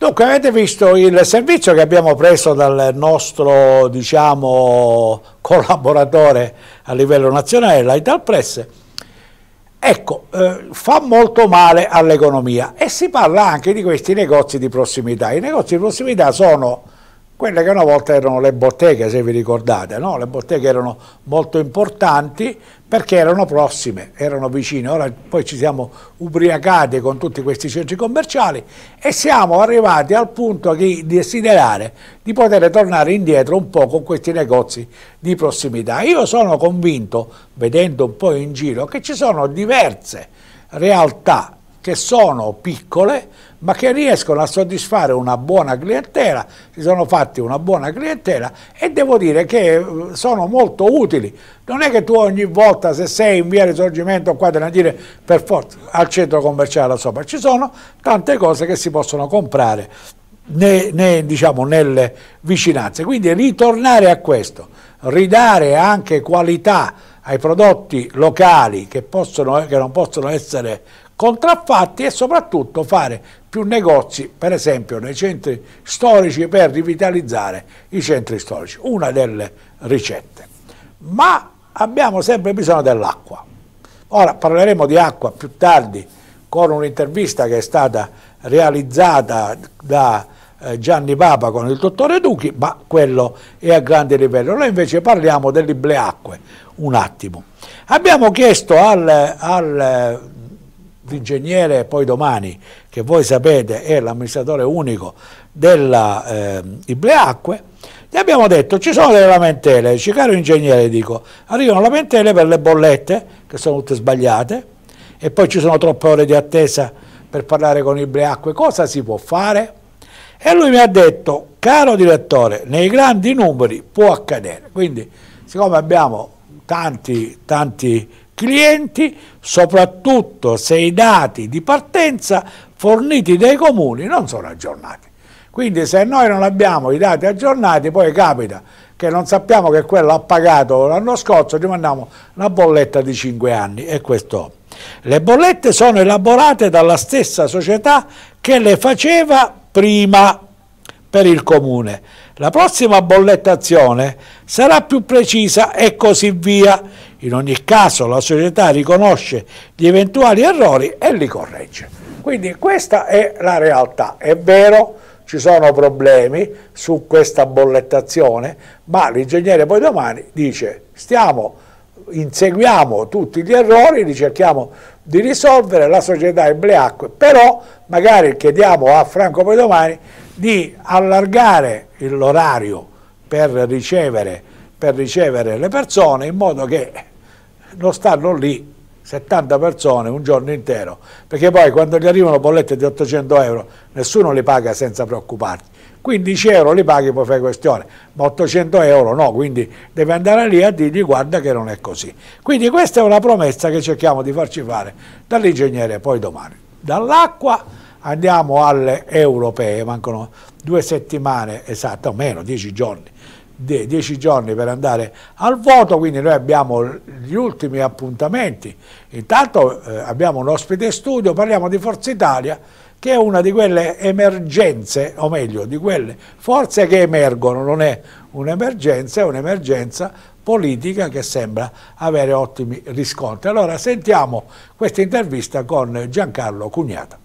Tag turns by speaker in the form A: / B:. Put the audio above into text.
A: Dunque avete visto il servizio che abbiamo preso dal nostro diciamo, collaboratore a livello nazionale, l'Ital Press, ecco, eh, fa molto male all'economia e si parla anche di questi negozi di prossimità. I negozi di prossimità sono quelle che una volta erano le botteghe, se vi ricordate, no? le botteghe erano molto importanti perché erano prossime, erano vicine, ora poi ci siamo ubriacati con tutti questi centri commerciali e siamo arrivati al punto di desiderare di poter tornare indietro un po' con questi negozi di prossimità. Io sono convinto, vedendo un po' in giro, che ci sono diverse realtà che sono piccole ma che riescono a soddisfare una buona clientela, si sono fatti una buona clientela e devo dire che eh, sono molto utili. Non è che tu ogni volta se sei in via risorgimento qua devi dire per forza al centro commerciale là sopra, ci sono tante cose che si possono comprare né, né, diciamo, nelle vicinanze. Quindi ritornare a questo, ridare anche qualità ai prodotti locali che, possono, eh, che non possono essere contraffatti e soprattutto fare più negozi, per esempio nei centri storici per rivitalizzare i centri storici, una delle ricette. Ma abbiamo sempre bisogno dell'acqua. Ora parleremo di acqua più tardi con un'intervista che è stata realizzata da eh, Gianni Papa con il dottore Duchi, ma quello è a grande livello. Noi invece parliamo dell'Ibleacque un attimo. Abbiamo chiesto al, al l'ingegnere poi domani, che voi sapete è l'amministratore unico della eh, Ibleacque, gli abbiamo detto ci sono delle lamentele, dice caro ingegnere dico, arrivano lamentele per le bollette che sono tutte sbagliate e poi ci sono troppe ore di attesa per parlare con Ibleacque, cosa si può fare? E lui mi ha detto, caro direttore, nei grandi numeri può accadere, quindi siccome abbiamo tanti, tanti clienti, soprattutto se i dati di partenza forniti dai comuni non sono aggiornati. Quindi se noi non abbiamo i dati aggiornati, poi capita che non sappiamo che quello ha pagato l'anno scorso, gli mandiamo una bolletta di 5 anni e questo. Le bollette sono elaborate dalla stessa società che le faceva prima per il comune. La prossima bollettazione sarà più precisa e così via. In ogni caso la società riconosce gli eventuali errori e li corregge. Quindi questa è la realtà. È vero, ci sono problemi su questa bollettazione, ma l'ingegnere poi domani dice stiamo, inseguiamo tutti gli errori, li cerchiamo di risolvere, la società è bleacque, però magari chiediamo a Franco poi domani di allargare l'orario per, per ricevere, le persone in modo che non stanno lì 70 persone un giorno intero, perché poi quando gli arrivano bollette di 800 euro nessuno li paga senza preoccuparti, 15 euro li paghi poi fai questione, ma 800 euro no, quindi devi andare lì a dirgli guarda che non è così. Quindi questa è una promessa che cerchiamo di farci fare dall'ingegnere poi domani. Dall'acqua Andiamo alle europee, mancano due settimane esatte, o meno, dieci giorni, de, dieci giorni per andare al voto, quindi noi abbiamo gli ultimi appuntamenti. Intanto eh, abbiamo un ospite studio, parliamo di Forza Italia, che è una di quelle emergenze, o meglio, di quelle forze che emergono, non è un'emergenza, è un'emergenza politica che sembra avere ottimi riscontri. Allora sentiamo questa intervista con Giancarlo Cugnata.